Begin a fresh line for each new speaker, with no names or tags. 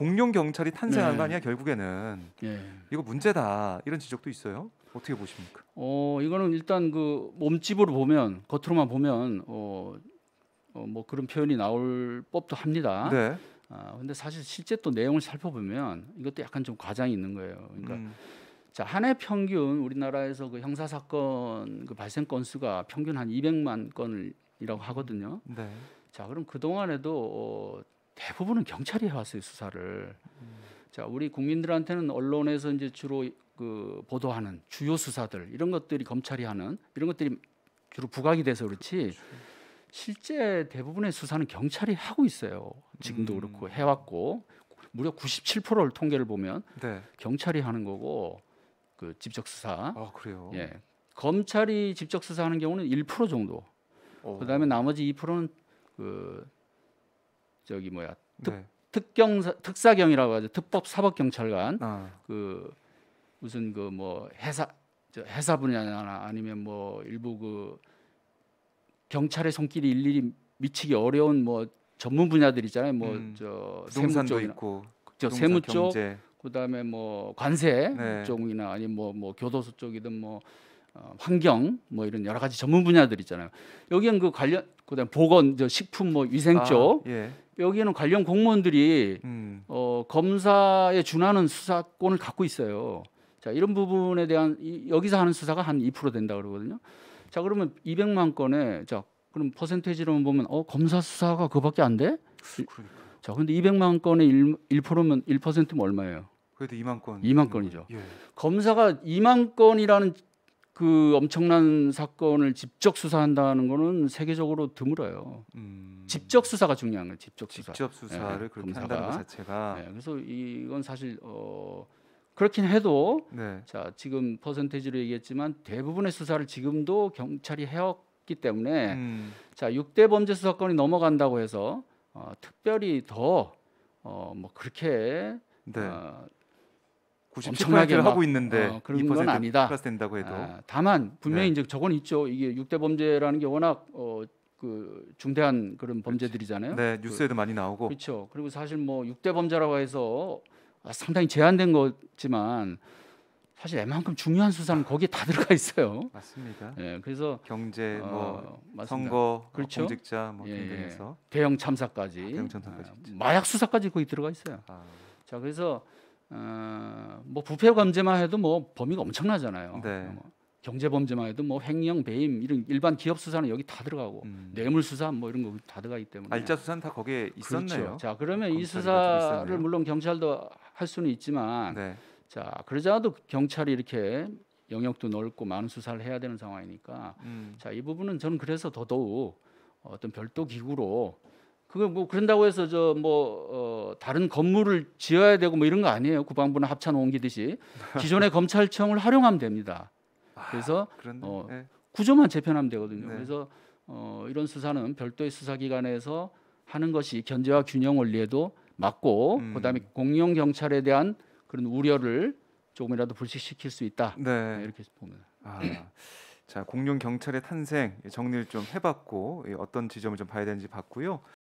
공룡 경찰이 탄생한 네. 거 아니야 결국에는 네. 이거 문제다 이런 지적도 있어요. 어떻게 보십니까? 어 이거는 일단 그 몸집으로 보면 겉으로만 보면 어, 어뭐 그런 표현이 나올 법도 합니다. 네. 아 근데 사실 실제 또 내용을 살펴보면 이것도 약간 좀 과장이 있는 거예요. 그러니까 음. 자, 한 해 평균 우리나라에서 그 형사 사건 그 발생 건수가 평균 한 200만 건이라고 하거든요. 네. 자, 그럼 그 동안에도 어, 대부분은 경찰이 해왔어요 수사를. 음. 자 우리 국민들한테는 언론에서 이제 주로 그 보도하는 주요 수사들 이런 것들이 검찰이 하는 이런 것들이 주로 부각이 돼서 그렇지 그렇죠. 실제 대부분의 수사는 경찰이 하고 있어요. 지금도 음. 그렇고 해왔고 무려 97%를 통계를 보면 네. 경찰이 하는 거고 그 직접 수사. 아 그래요. 예. 검찰이 직접 수사하는 경우는 1% 정도. 오. 어. 그다음에 나머지 2%는 그 저기 뭐야 특, 네. 특경 특사경이라고 하죠 특법 사법 경찰관 아. 어. 그 무슨 그 뭐회사저 해사 분야나 아니면 뭐 일부 그 경찰의 손길이 일일이 미치기 어려운 뭐 전문 분야들 있잖아요 뭐저 음, 세무 쪽 있고 저 세무 쪽 그다음에 뭐 관세 네. 쪽이나 아니 뭐뭐 뭐 교도소 쪽이든 뭐 어, 환경 뭐 이런 여러 가지 전문 분야들 있잖아요. 여기는 그 관련 그다음 보건 저 식품 뭐 위생 아, 쪽 아, 예. 여기에는 관련 공무원들이 음. 어, 검사에 준하는 수사권을 갖고 있어요. 자 이런 부분에 대한 이, 여기서 하는 수사가 한 2% 된다 그러거든요. 자 그러면 200만 건에 자 그럼 퍼센테이지로 보면 어 검사 수사가 그밖에안 돼? 그러니까. 자 근데 200만 건에 1, 1%면 1%면 얼마예요? 그래도 2만 건. 2만 건이죠. 예. 검사가 2만 건이라는 그 엄청난 사건을 직접 수사한다는 거는 세계적으로 드물어요. 음. 직접 수사가 중요한 거예요. 직접 수사. 직접 수사를 네, 그렇게 검사가. 한다는 자체가. 네, 그래서 이건 사실 어 그렇긴 해도 네. 자 지금 퍼센테이지로 얘기했지만 대부분의 수사를 지금도 경찰이 해왔기 때문에 음. 자 6대 범죄 수사권이 넘어간다고 해서 어, 특별히 더어뭐 그렇게 네. 어, 엄청나게 막, 하고 있는데 어, 그런 건 아니다. 플러스 된다고 해도 아, 다만 분명히 네. 이제 저건 있죠. 이게 육대 범죄라는 게 워낙 어, 그 중대한 그런 범죄들이잖아요. 네, 그 뉴스에도 그, 많이 나오고. 그렇죠. 그리고 사실 뭐 6대 범죄라고 해서 아, 상당히 제한된 거지만 사실 애만큼 중요한 수사는 거기에 다 들어가 있어요. 맞습니다. 예, 그래서 경제, 어, 뭐 어, 선거, 뭐 그렇죠? 공직자 뭐 예, 등등에서 대형 참사까지, 아, 대형 참사까지 아, 마약 수사까지 거기 들어가 있어요. 아. 자, 그래서 어, 뭐 부패 범죄만 해도 뭐 범위가 엄청나잖아요. 네. 뭐 경제 범죄만 해도 뭐 횡령, 배임 이런 일반 기업 수사는 여기 다 들어가고 음. 뇌물 수사 뭐 이런 거 다 들어가기 때문에 알짜 아, 수사는 다 거기에 그렇죠. 있었네요. 그렇죠. 자 그러면 이 수사를 물론 경찰도 할 수는 있지만 네. 자 그러자도 경찰이 이렇게 영역도 넓고 많은 수사를 해야 되는 상황이니까 음. 자이 부분은 저는 그래서 더더욱 어떤 별도 기구로 그거 뭐 그런다고 해서 저뭐 어, 다른 건물을 지어야 되고 뭐 이런 거 아니에요. 국방부나 합참 옮기듯이 기존의 검찰청을 활용하면 됩니다. 아, 그래서 아, 어, 네. 구조만 재편하면 되거든요. 네. 그래서 어, 이런 수사는 별도의 수사기관에서 하는 것이 견제와 균형 원리에도 맞고 음. 그다음에 공룡 경찰에 대한 그런 우려를 조금이라도 불식시킬 수 있다. 네. 네 이렇게 보면. 아. 자, 공룡 경찰의 탄생 정리를 좀 해봤고 예, 어떤 지점을 좀 봐야 되는지 봤고요.